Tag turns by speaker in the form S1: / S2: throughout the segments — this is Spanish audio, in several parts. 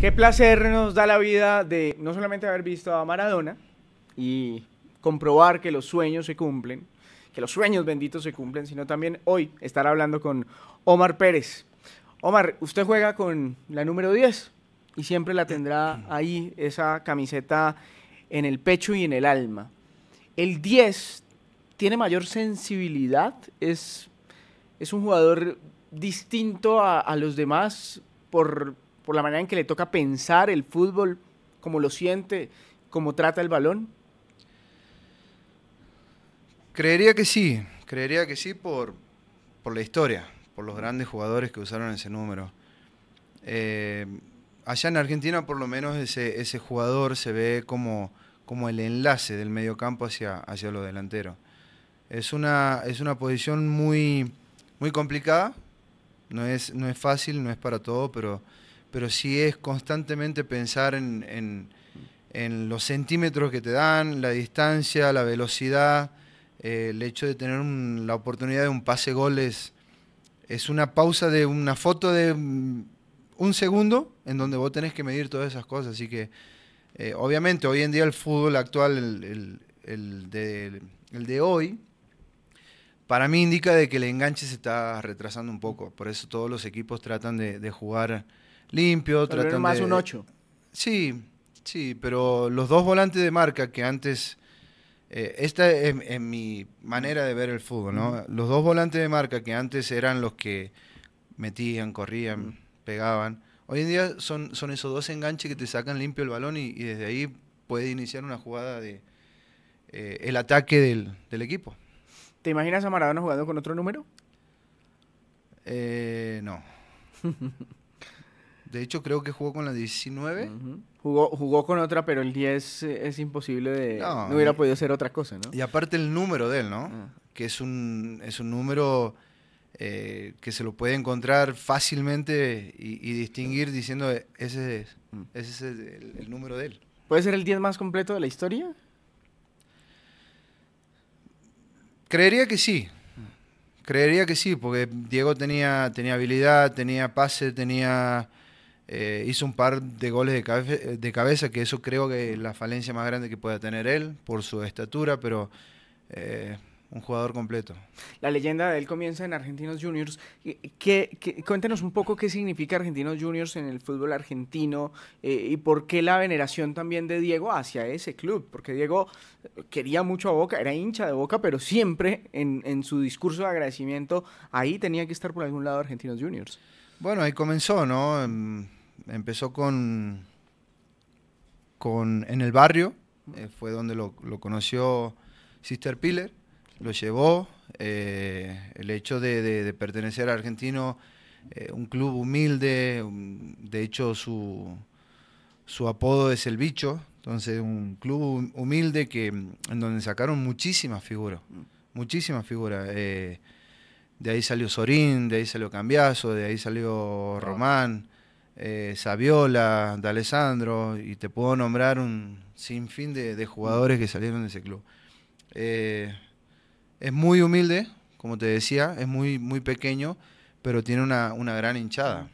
S1: Qué placer nos da la vida de no solamente haber visto a Maradona y comprobar que los sueños se cumplen, que los sueños benditos se cumplen, sino también hoy estar hablando con Omar Pérez. Omar, usted juega con la número 10 y siempre la tendrá ahí, esa camiseta en el pecho y en el alma. El 10 tiene mayor sensibilidad, es, es un jugador distinto a los demás por por la manera en que le toca pensar el fútbol, cómo lo siente, cómo trata el balón?
S2: Creería que sí, creería que sí por, por la historia, por los grandes jugadores que usaron ese número. Eh, allá en Argentina por lo menos ese, ese jugador se ve como, como el enlace del mediocampo hacia, hacia lo delantero. Es una, es una posición muy, muy complicada, no es, no es fácil, no es para todo, pero pero sí es constantemente pensar en, en, los centímetros que te dan, la distancia, la velocidad, eh, el hecho de tener la oportunidad de un pase goles. Es una pausa de una foto de mm, un segundo en donde vos tenés que medir todas esas cosas. Así que, eh, obviamente, hoy en día el fútbol actual, el, de, hoy, para mí indica de que el enganche se está retrasando un poco. Por eso todos los equipos tratan de jugar limpio. Pero más un 8. Sí, sí, pero los dos volantes de marca que antes... Eh, esta es, mi manera de ver el fútbol, ¿no? Los dos volantes de marca que antes eran los que metían, corrían, pegaban, hoy en día son, son esos dos enganches que te sacan limpio el balón y, desde ahí puede iniciar una jugada de eh, el ataque del, equipo. ¿Te imaginas a Maradona jugando con otro número? Eh, no. De hecho, creo que jugó con la 19. jugó,
S1: jugó con otra, pero el 10 eh, es imposible de... No, hubiera
S2: podido ser otra cosa, ¿no? Y aparte el número de él, ¿no? Ah. Que es un, es un número eh, que se lo puede encontrar fácilmente y, distinguir diciendo, e, ese es, mm. ese es el, número de él. ¿Puede ser el 10 más completo de la historia? Creería que sí. Creería que sí, porque Diego tenía, tenía habilidad, tenía pase, tenía eh, hizo un par de goles de, cabeza, que eso creo que es la falencia más grande que pueda tener él por su estatura, pero eh, un jugador completo. La leyenda de él comienza en Argentinos Juniors. ¿Qué,
S1: cuéntenos un poco qué significa Argentinos Juniors en el fútbol argentino eh, y por qué la veneración también de Diego hacia ese club, porque Diego quería mucho a Boca, era hincha de Boca, pero siempre en, en su discurso de agradecimiento ahí tenía que estar por algún lado Argentinos Juniors.
S2: Bueno, ahí comenzó, ¿no? Mm, empezó con, con en el barrio, eh, fue donde lo, conoció Sister Piller, lo llevó, eh, el hecho de, pertenecer a Argentino, eh, un club humilde, de hecho su, su apodo es el bicho, entonces un club humilde que, en donde sacaron muchísimas figuras, muchísimas figuras. de ahí salió Sorín, de ahí salió Cambiaso, de ahí salió Román, eh, Saviola, Alessandro y te puedo nombrar un sinfín de, de jugadores que salieron de ese club. Eh, es muy humilde, como te decía, es muy, muy pequeño, pero tiene una, gran hinchada.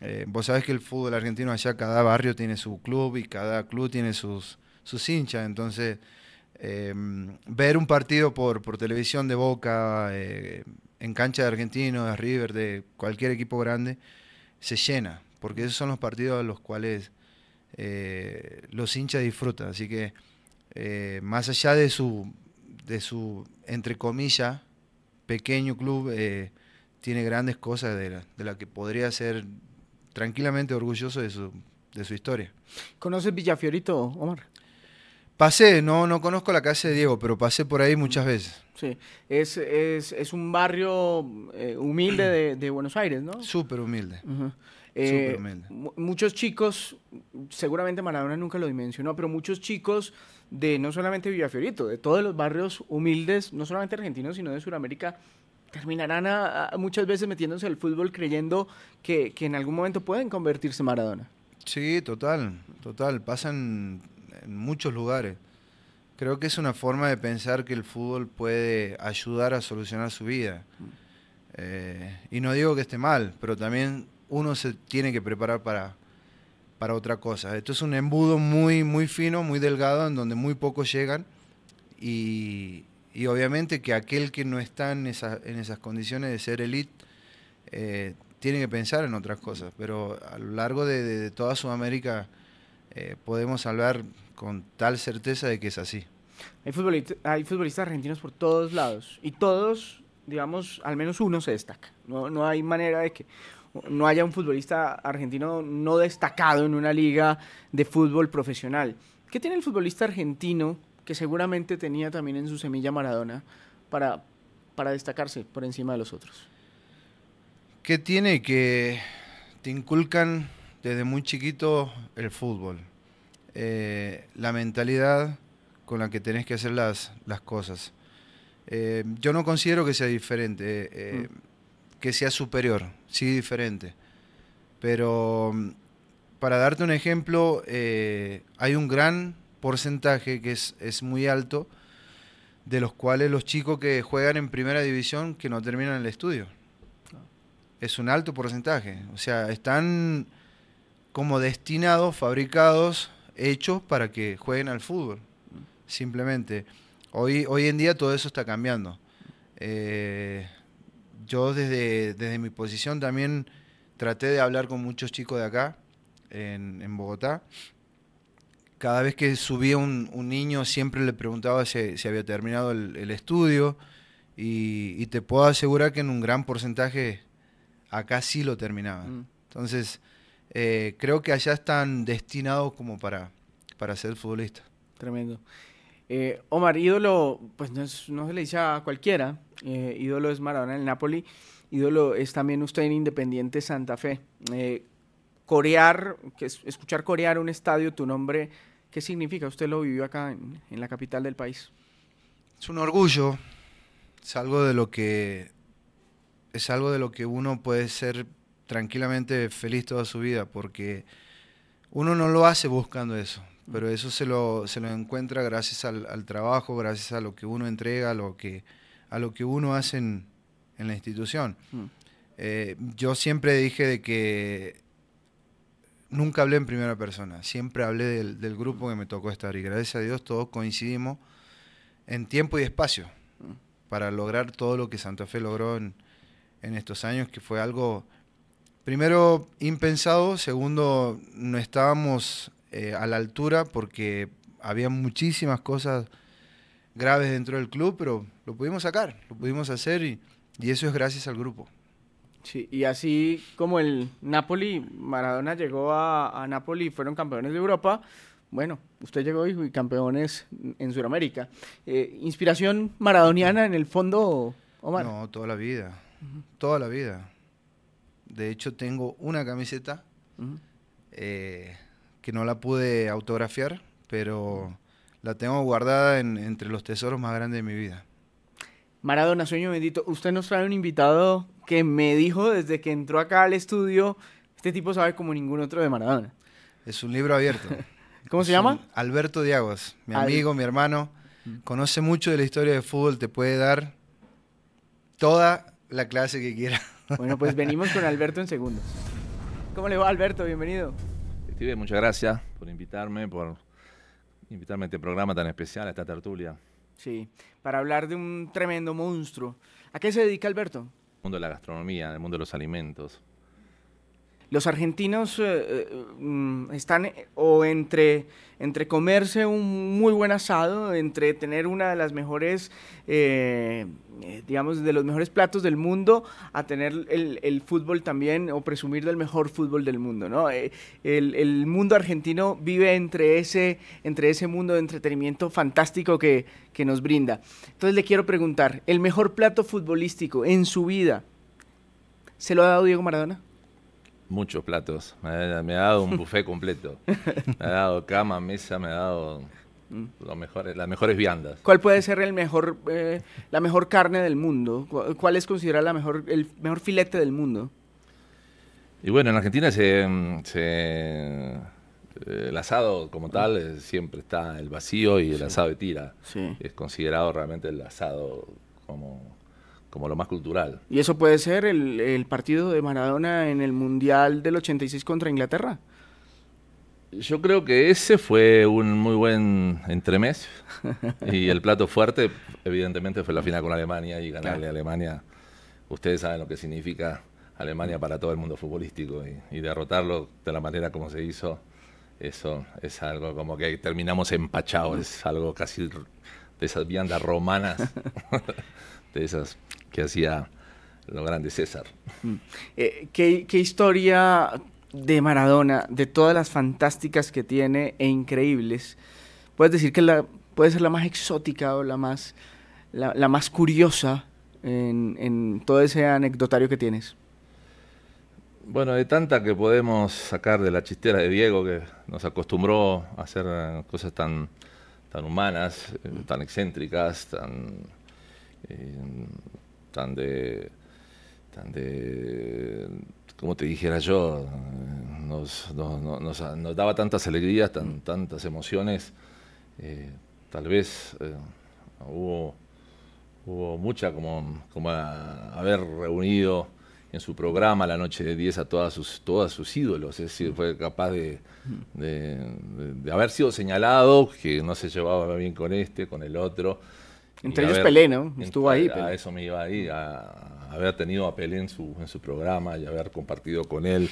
S2: Eh, vos sabés que el fútbol argentino allá, cada barrio tiene su club y cada club tiene sus, sus hinchas, entonces em, ver un partido por, por televisión de Boca, eh, en cancha de Argentino, de River, de cualquier equipo grande, se llena, porque esos son los partidos a los cuales eh, los hinchas disfrutan. Así que eh, más allá de su, de su, entre comillas, pequeño club, eh, tiene grandes cosas de las la que podría ser tranquilamente orgulloso de su, de su historia. ¿Conoces Villafiorito, Omar? Pasé, no, no conozco la casa de Diego, pero pasé por ahí muchas mm. veces.
S1: Sí, es, un barrio humilde de, Buenos Aires, ¿no? Súper humilde. Eh, muchos chicos, seguramente Maradona nunca lo dimensionó, pero muchos chicos de no solamente Fiorito, de todos los barrios humildes, no solamente argentinos, sino de Sudamérica, terminarán muchas veces metiéndose al fútbol creyendo
S2: que, en algún momento pueden convertirse en Maradona. Sí, total, total. Pasan en, muchos lugares. Creo que es una forma de pensar que el fútbol puede ayudar a solucionar su vida. Mm. Eh, y no digo que esté mal, pero también uno se tiene que preparar para, para otra cosa. Esto es un embudo muy, muy fino, muy delgado, en donde muy pocos llegan. Y, obviamente que aquel que no está en, esas condiciones de ser elite eh, tiene que pensar en otras cosas. Pero a lo largo de, toda Sudamérica eh, podemos hablar con tal certeza de que es así. Hay, futbolistas, hay futbolistas argentinos por todos
S1: lados y todos, digamos, al menos uno se destaca. No, no hay manera de que no haya un futbolista argentino no destacado en una liga de fútbol profesional. ¿Qué tiene el futbolista argentino que seguramente tenía también en su semilla Maradona para, para destacarse por encima de los otros?
S2: ¿Qué tiene que te inculcan desde muy chiquito el fútbol? Eh, la mentalidad con la que tenés que hacer las, las cosas. Eh, yo no considero que sea diferente. Eh, mm que sea superior, sí diferente. Pero mm, para darte un ejemplo, eh, hay un gran porcentaje que es, es, muy alto, de los cuales los chicos que juegan en primera división que no terminan el estudio. Es un alto porcentaje. O sea, están como destinados, fabricados, hechos para que jueguen al fútbol. Simplemente. Hoy, hoy en día todo eso está cambiando. Eh, yo desde, desde mi posición también traté de hablar con muchos chicos de acá, en, Bogotá. Cada vez que subía un, niño siempre le preguntaba si, había terminado el, estudio y, te puedo asegurar que en un gran porcentaje acá sí lo terminaban. Mm. Entonces, eh, creo que allá están destinados como para, para ser futbolistas.
S1: Tremendo. Eh, Omar, ídolo, pues no, no se le dice a cualquiera, eh, ídolo es Maradona en el Napoli, ídolo es también usted en Independiente Santa Fe. Eh, corear, escuchar corear un estadio, tu nombre, ¿qué significa? Usted lo vivió acá en, la capital del país.
S2: Es un orgullo, es algo de lo que es algo de lo que uno puede ser tranquilamente feliz toda su vida, porque uno no lo hace buscando eso, pero eso se lo, se lo encuentra gracias al, al, trabajo, gracias a lo que uno entrega, lo que, a lo que uno hace en, la institución. Mm. Eh, yo siempre dije de que nunca hablé en primera persona, siempre hablé del, grupo que me tocó estar y gracias a Dios todos coincidimos en tiempo y espacio mm. para lograr todo lo que Santa Fe logró en, estos años, que fue algo, primero, impensado, segundo, no estábamos eh, a la altura porque había muchísimas cosas graves dentro del club, pero lo pudimos sacar, lo pudimos hacer y, eso es gracias al grupo. Sí, y así
S1: como el Napoli, Maradona llegó a, Napoli y fueron campeones de Europa, bueno, usted llegó y campeones en Sudamérica. Eh, ¿Inspiración maradoniana
S2: en el fondo, Omar? No, toda la vida, toda la vida. De hecho, tengo una camiseta eh, que no la pude autografiar, pero la tengo guardada entre los tesoros más grandes de mi vida.
S1: Maradona, sueño bendito, usted nos trae un invitado que me dijo desde que entró acá al
S2: estudio, este tipo sabe como ningún otro de Maradona. Es un libro abierto. ¿Cómo se llama? Alberto Diaguas, mi amigo, mi hermano, mm. conoce mucho de la historia del fútbol, te puede dar toda la clase que quiera. Bueno, pues venimos con Alberto en
S1: segundos. ¿Cómo le va Alberto? Bienvenido.
S3: muchas gracias por invitarme, por invitarme a este programa tan especial, a esta tertulia.
S1: Sí, para hablar de un tremendo monstruo. ¿A qué se dedica Alberto?
S3: El mundo de la gastronomía, del mundo de los alimentos
S1: los argentinos eh, eh, mm, están eh, o entre, entre comerse un muy buen asado, entre tener una de las mejores, digamos, de los mejores platos del mundo, a tener el, fútbol también o presumir del mejor fútbol del mundo, ¿no? el, mundo argentino vive entre ese, entre ese mundo de entretenimiento fantástico que, que nos brinda. Entonces le quiero preguntar, ¿el mejor plato futbolístico en su vida se lo ha dado Diego Maradona?
S3: muchos platos. Me ha, dado un buffet completo. Me ha dado cama, mesa, me ha dado las mejores viandas.
S1: ¿Cuál puede ser el mejor, eh, la mejor carne del mundo? ¿Cuál es considerada la mejor, el mejor filete del mundo?
S3: Y bueno, en Argentina eh, el asado como tal siempre está el vacío y el asado de tira. Es considerado realmente el asado como como lo más cultural.
S1: ¿Y eso puede ser el, partido de Maradona en el Mundial del 86 contra Inglaterra?
S3: Yo creo que ese fue un muy buen entremés y el plato fuerte evidentemente fue la final con Alemania y ganarle a Alemania. Ustedes saben lo que significa Alemania para todo el mundo futbolístico y, y derrotarlo de la manera como se hizo, eso es algo como que terminamos empachados, es algo casi de esas viandas romanas, de esas que hacía lo grande César. Mm.
S1: Eh, ¿Qué, historia de Maradona, de todas las fantásticas que tiene e increíbles, puedes decir que la, puede ser la más exótica o la más, la, más curiosa en, todo ese anecdotario que tienes?
S3: Bueno, de tanta que podemos sacar de la chistera de Diego, que nos acostumbró a hacer cosas tan, tan humanas, eh, mm. tan excéntricas, tan... Eh, tan de, tan como te dijera yo, nos, daba tantas alegrías, mm. tantas emociones. Eh, tal vez eh, hubo, hubo mucha como, como haber reunido en su programa la noche de 10 a todas sus, todas sus ídolos. Es decir, mm. fue capaz mm. de, haber sido señalado que no se llevaba bien con este, con el otro. Entre ellos Pelé, ¿no? Estuvo ahí. A eso me iba ahí, a, haber tenido a Pelé en su, en su programa y haber compartido con él.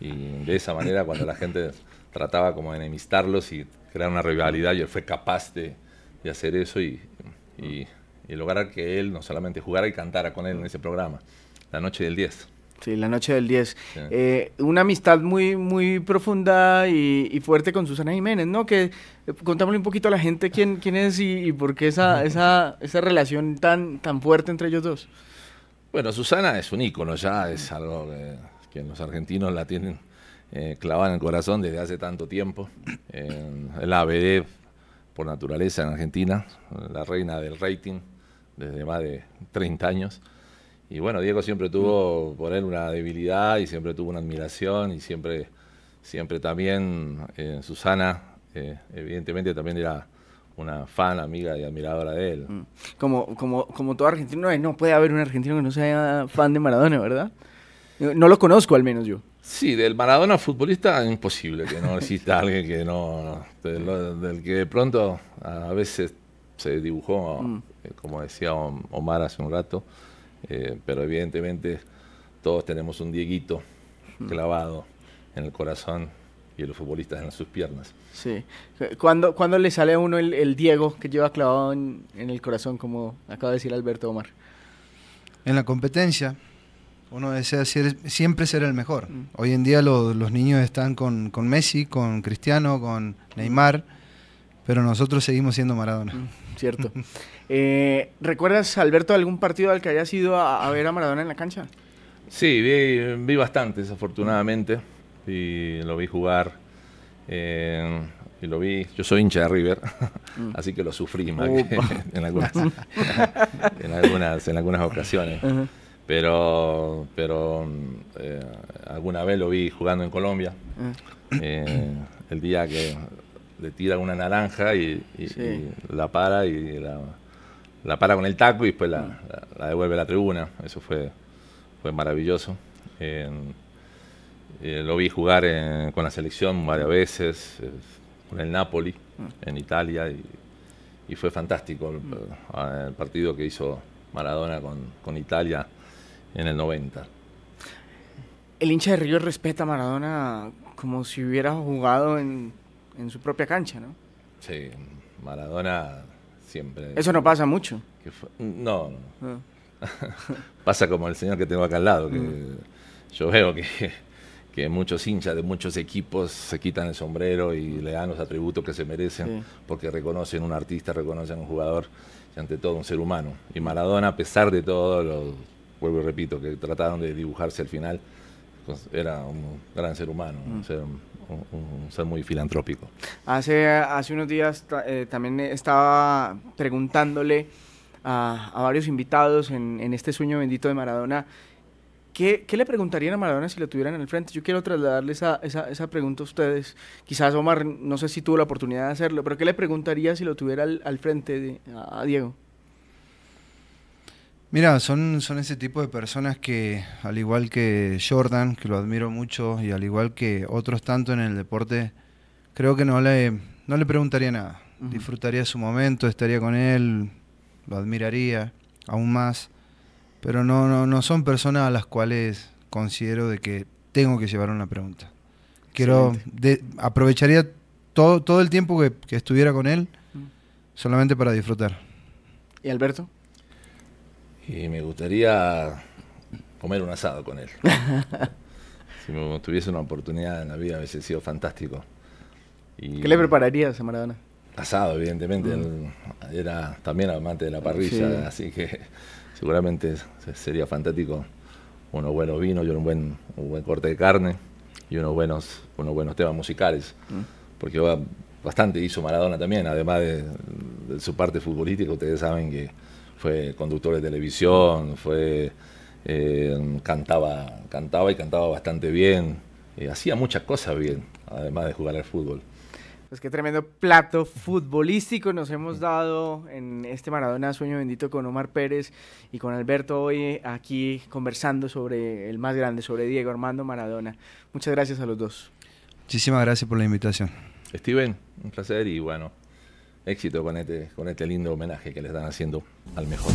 S3: Y de esa manera, cuando la gente trataba como de enemistarlos y crear una rivalidad, yo él fue capaz de, de hacer eso y, y, y lograr que él no solamente jugara y cantara con él en ese programa, la noche del 10. Sí, la noche del 10.
S1: Eh, una amistad muy, muy profunda y, fuerte con Susana Jiménez, ¿no? Que eh, contámosle un poquito a la gente quién, quién es y, por qué esa, esa, esa, relación tan,
S3: tan fuerte entre ellos dos. Bueno, Susana es un ícono ya, es algo que, los argentinos la tienen eh, clavada en el corazón desde hace tanto tiempo. la ABD por naturaleza en Argentina, la reina del rating desde más de 30 años. Y bueno, Diego siempre tuvo por él una debilidad y siempre tuvo una admiración y siempre, siempre también eh, Susana, eh, evidentemente también era una fan, amiga y admiradora de él. Mm. Como, como, como
S1: todo argentino, no puede haber un argentino que no sea fan de Maradona, ¿verdad? No lo conozco al menos
S3: yo. Sí, del Maradona futbolista imposible que no exista alguien que no, del, que de pronto a veces se dibujó, mm. eh, como decía Omar hace un rato, eh, pero evidentemente todos tenemos un Dieguito hmm. clavado en el corazón y los futbolistas en sus piernas. Sí. Eh,
S1: ¿Cuándo, le sale a uno el, Diego que lleva clavado en, el corazón, como acaba de decir Alberto Omar?
S2: En la competencia, uno desea siempre ser el mejor. Hmm. Hoy en día los niños están con, Messi, con Cristiano, con Neymar, pero nosotros seguimos siendo Maradona. Hmm
S3: cierto.
S1: Eh, ¿Recuerdas, Alberto, algún partido al que hayas ido a, ver a Maradona en la cancha?
S3: Sí, vi, bastante, desafortunadamente, Y lo vi jugar. Eh, y lo vi. Yo soy hincha de River, mm. así que lo sufrí en, algunas, en, algunas, en algunas ocasiones. Pero, pero eh, alguna vez lo vi jugando en Colombia. Ah. el día que le tira una naranja y, la para y la, para con el taco y después mm. la, devuelve a la tribuna. Eso fue, fue maravilloso. Eh, lo vi jugar eh, con la selección varias veces, eh, con el Napoli mm. en Italia y, fue fantástico mm. el, partido que hizo Maradona con, Italia en el 90. El hincha
S1: de Río respeta a Maradona como si hubiera jugado en en su propia cancha, ¿no?
S3: Sí, Maradona siempre. Eso no pasa mucho. no. Ah. pasa como el señor que tengo acá al lado, que mm. yo veo que, que, muchos hinchas de muchos equipos se quitan el sombrero y le dan los atributos que se merecen porque reconocen un artista, reconocen un jugador y ante todo un ser humano. Y Maradona, a pesar de todo, lo, vuelvo y repito, que trataron de dibujarse al final, pues, era un gran ser humano, mm. un, ser, muy filantrópico.
S1: Hace, hace unos días eh, también estaba preguntándole a, varios invitados en, este sueño bendito de Maradona. ¿Qué, le preguntarían a Maradona si lo tuvieran en el frente? Yo quiero trasladarles esa, esa, pregunta a ustedes. Quizás Omar, no sé si tuvo la oportunidad de hacerlo, pero ¿qué le preguntaría si lo tuviera al, frente a Diego?
S2: Mira, son, son ese tipo de personas que, al igual que Jordan, que lo admiro mucho, y al igual que otros tanto en el deporte, creo que no le, no le preguntaría nada. Disfrutaría su momento, estaría con él, lo admiraría aún más. Pero no, no, son personas a las cuales considero de que tengo que llevar una pregunta. Quiero aprovecharía todo, todo el tiempo que, estuviera con él solamente para disfrutar.
S3: ¿Y Alberto? Y me gustaría comer un asado con él. si tuviese una oportunidad en la vida, hubiese sido fantástico. ¿Qué le
S1: prepararías a Maradona?
S3: Asado, evidentemente. Mm. era también amante de la parrilla, así que seguramente sería fantástico unos buenos vinos y un buen, un buen corte de carne y unos buenos, unos buenos temas musicales. Mm. Porque bastante hizo Maradona también, además de su parte futbolística, ustedes saben que fue conductor de televisión, fue, eh, cantaba, cantaba y cantaba bastante bien, eh, hacía muchas cosas bien, además de jugar al fútbol. Pues qué tremendo
S1: plato futbolístico nos hemos dado en este Maradona Sueño Bendito con Omar Pérez y con Alberto hoy aquí conversando sobre el más grande, sobre Diego Armando Maradona. Muchas gracias a los dos.
S2: Muchísimas gracias por la invitación.
S3: Steven, un placer y bueno, éxito con este, con este lindo homenaje que le están haciendo al mejor.